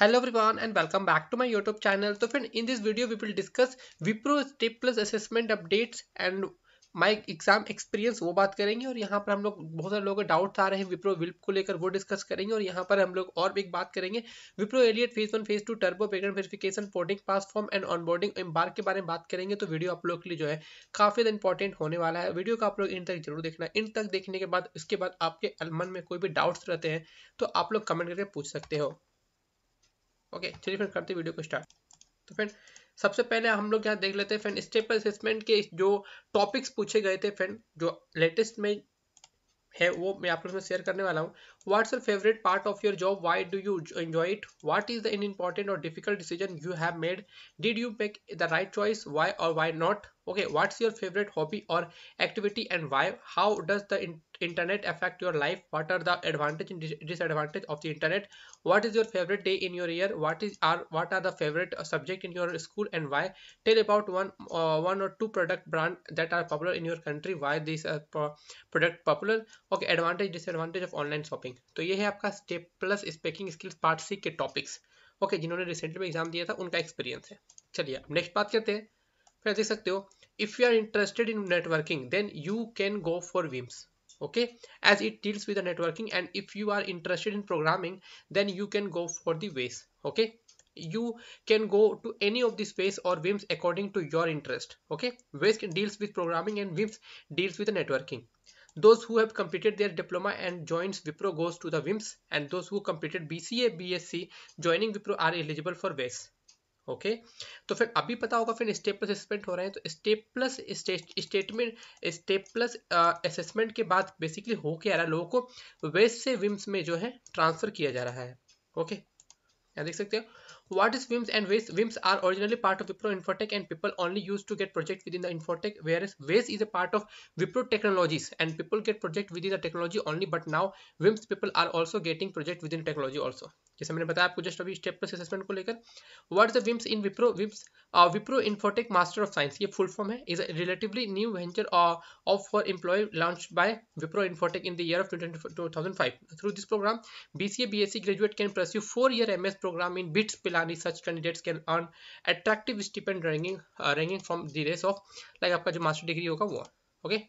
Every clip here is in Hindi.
Hello everyone and welcome back to my YouTube channel तो friend in this video we will discuss Wipro step plus assessment updates and my exam experience वो बात करेंगे और यहाँ पर हम लोग बहुत सारे लोगों के डाउट्स आ रहे हैं विप्रो विल्प को लेकर वो डिस्कस करेंगे और यहाँ पर हम लोग और भी एक बात करेंगे Wipro elite phase one phase two turbo background verification porting pass form and onboarding एम्बार के बारे में बात करेंगे तो वीडियो आप लोग के लिए जो है काफी इंपॉर्टेंट होने वाला है वीडियो का आप लोग इन तक जरूर देखना इन तक देखने के बाद उसके बाद आपके मन में कोई भी डाउट्स रहते हैं तो आप लोग कमेंट करके पूछ सकते हो ओके चलिए फ्रेंड करते वीडियो को स्टार्ट तो फ्रेंड सबसे पहले हम लोग यहाँ देख लेते हैं फ्रेंड स्टेप असेसमेंट के जो टॉपिक्स पूछे गए थे फ्रेंड जो लेटेस्ट में है वो मैं आप लोगों से शेयर करने वाला हूँ What's your favorite part of your job? Why do you enjoy it? What is the important or difficult decision you have made? Did you make the right choice? Why or why not? Okay, what's your favorite hobby or activity and why? How does the in internet affect your life? What are the advantage and dis disadvantage of the internet? What is your favorite day in your year? What is are what are the favorite uh, subject in your school and why? Tell about one uh, one or two product brand that are popular in your country. Why these are uh, pro product popular? Okay, advantage disadvantage of online shopping. तो ये है आपका step plus speaking skills part C के टॉपिक्स ओके जिन्होंने रिसेंटली में एग्जाम दिया था उनका एक्सपीरियंस है चलिए अब नेक्स्ट बात करते हैं फिर देख सकते हो if you are interested in networking then you can go for whims okay as it deals with networking and if you are interested in programming then you can go for the वेस okay you can go to any of this वेस और whims according to your interest okay वेस deals with programming and whims deals with networking Those who have completed their diploma and joins Wipro goes to the WIMS and those who completed BCA, BSc joining Wipro are eligible for WES. Okay okay? तो फिर अभी पता होगा फिर स्टेप प्लस असेसमेंट हो रहे हैं तो step plus statement step plus assessment के बाद बेसिकली हो क्या रहा है लोगों को वेस्ट से विम्स में जो है ट्रांसफर किया जा रहा है ओके okay? यहाँ देख सकते हो What is WIMS and WIS? WIMS are originally part of Wipro Infotech and people only used to get projects within the Infotech whereas WIS is a part of Wipro Technologies and people get project within the technology only but now WIMS people are also getting project within technology also. जैसे मैंने बताया आपको जस्ट अभी स्टेप प्लस असेसमेंट को लेकर what is the whims in Wipro whims Wipro infotech master of science ये फुल फॉर्म है is relatively new venture of for employ launch by Wipro infotech in the year of 2005 through this programme BCA BSc graduate can pursue four year MS programme in bits largely such candidates can earn attractive stipend ranking ranking from the race of like आपका जो मास्टर डिग्री होगा वो ओके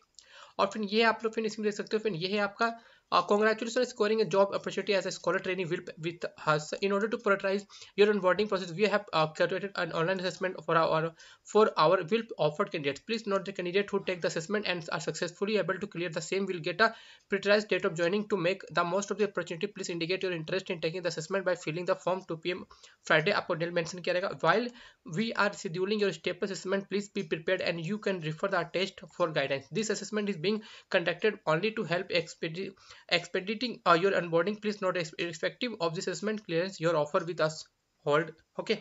और फिर ये आप लोग फिर इसमें देख सकते हो फिर ये है आपका Uh, congratulations scoring a job opportunity as a scholar trainee with, with us. In order to prioritize your onboarding process, we have uh, curated an online assessment for our for our will offered candidates. Please note the candidate who take the assessment and are successfully able to clear the same will get a prioritized date of joining to make the most of the opportunity. Please indicate your interest in taking the assessment by filling the form 2 p.m. Friday upon deal mentioned किया while we are scheduling your step assessment please be prepared and you can refer the test for guidance this assessment is being conducted only to help expedite expediting uh, your onboarding please note irrespective of this assessment clearance your offer with us hold okay okay?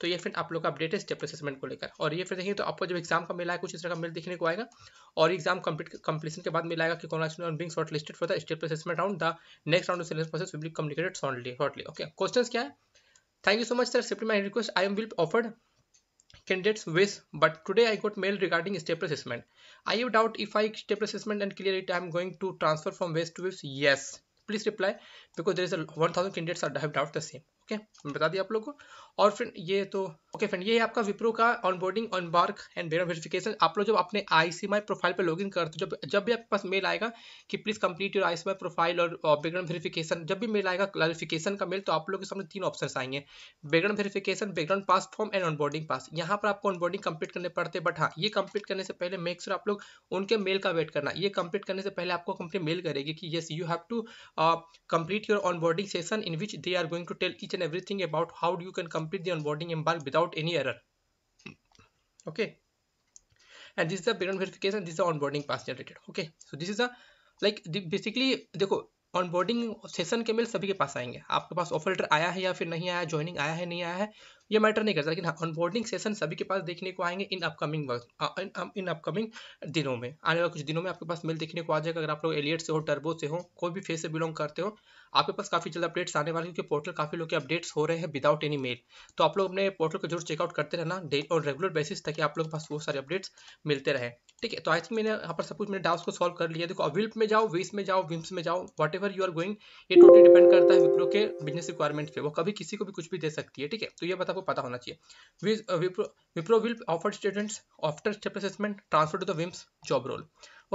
तो ये फिर आप लोग का अपडेट है स्टेप असेसमेंट को लेकर और ये फिर देखिए तो आपको जब एग्जाम का मिला है कुछ इस तरह का मिल देखने को आएगा और एग्जाम कंप्लीट कंप्लीशन के बाद मिलाएगा कि कौन on being shortlisted for the step assessment round the next round of selection process will be communicated shortly shortly okay question क्या है thank you so much sir सिप्टी my request I am will afford candidates with, but today I got mail regarding step assessment. I have doubt if I step assessment and clear it I am going to transfer from waste to waste? Yes. Please reply because there is a 1000 candidates that have doubt the same. Okay okay, बता दिया आप लोगों को और फ्रेंड ये तो ओके okay, फ्रेंड ये है आपका विप्रो का ऑनबोर्डिंग ऑन बार्क एंड बेरो वेरिफिकेशन आप लोग जब अपने आई सी माई प्रोफाइल पर लॉगिन करते हो जब जब भी आपके पास मेल आएगा कि please complete your I C my profile और बैकग्राउंड वेरिफिकेशन जब भी मेल आएगा क्लैरिफिकेशन का मेल तो आप लोग के सामने तीन ऑप्शन आएंगे background verification background pass form and onboarding pass यहाँ पर आपको ऑनबोर्डिंग कंप्लीट करने पड़ते हैं बट हाँ ये कंप्लीट करने से पहले मेक श्योर आप लोग उनके मेल का वेट करना ये कंप्लीट करने से पहले आपको कंपनी मेल करेगी कि yes you have to complete your onboarding session in which they are going to tell each and everything about how you can complete the onboarding embark without any error okay and this is the background verification this is the onboarding pass generated okay so this is a like the, basically dekho onboarding session के मेल सभी के पास आएंगे आपके पास ऑफर लेटर आया है या फिर नहीं आया ज्वाइनिंग आया है नहीं आया है ये मैटर नहीं करता लेकिन ऑनबोर्डिंग हाँ, सेशन सभी के पास देखने को आएंगे इन अपकमिंग वक्त इन अपकमिंग दिनों में आने वाले कुछ दिनों में आपके पास मेल देखने को आ जाएगा अगर आप लोग एलियट से हो टर्बो से हो कोई भी फेस से बिलोंग करते हो आपके पास काफ़ी जल्द अपडेट्स आने वाले क्योंकि पोर्टल काफ़ी लोग के अपडेट्स हो रहे हैं विदाउट एनी मेल तो आप लोग अपने पोर्टल को जरूर चेकआउट करते रहना डेली और रेगुलर बेसिस ताकि आप लोग के पास वो सारे अपडेट्स मिलते रहे ठीक है तो आई थिंक मैंने यहाँ पर सब कुछ मैंने डाउट्स को सॉल्व कर लिया देखो विल्प में जाओ विस में जाओ विम्स में जाओ whatever you are going ये टोटली डिपेंड करता है विप्रो के बिजनेस रिक्वायरमेंट पे वो कभी किसी को भी कुछ भी दे सकती है ठीक है तो ये बता को पता होना चाहिए Wipro will offer students after step assessment transfer to the विम्स जॉब रोल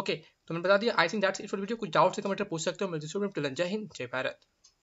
ओके तो मैंने बता दिया I think that's it for video कुछ डाउट्स तो से कमेंट पूछ सकते हो मिलते हैं जय हिंद जय भारत